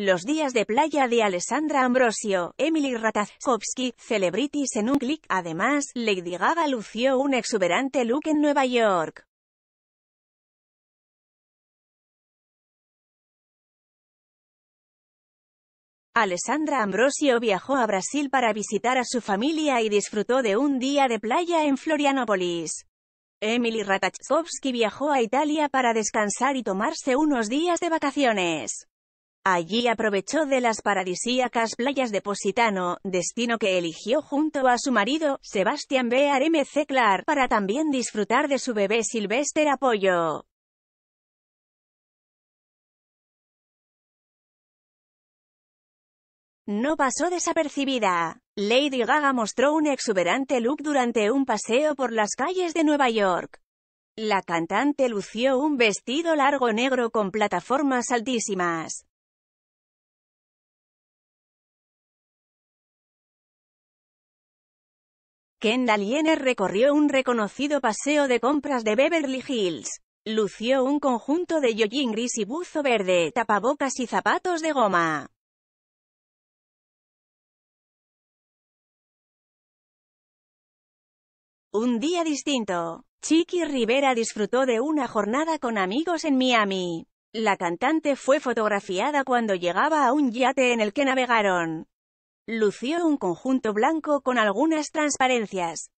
Los días de playa de Alessandra Ambrosio, Emily Ratajkowski, Celebrities en un clic. Además, Lady Gaga lució un exuberante look en Nueva York. Alessandra Ambrosio viajó a Brasil para visitar a su familia y disfrutó de un día de playa en Florianópolis. Emily Ratajkowski viajó a Italia para descansar y tomarse unos días de vacaciones. Allí aprovechó de las paradisíacas playas de Positano, destino que eligió junto a su marido, Sebastian B. M.C. Clark, para también disfrutar de su bebé Sylvester Apoyo. No pasó desapercibida. Lady Gaga mostró un exuberante look durante un paseo por las calles de Nueva York. La cantante lució un vestido largo negro con plataformas altísimas. Kendall Jenner recorrió un reconocido paseo de compras de Beverly Hills. Lució un conjunto de jogging gris y buzo verde, tapabocas y zapatos de goma. Un día distinto. Chiqui Rivera disfrutó de una jornada con amigos en Miami. La cantante fue fotografiada cuando llegaba a un yate en el que navegaron. Lució un conjunto blanco con algunas transparencias.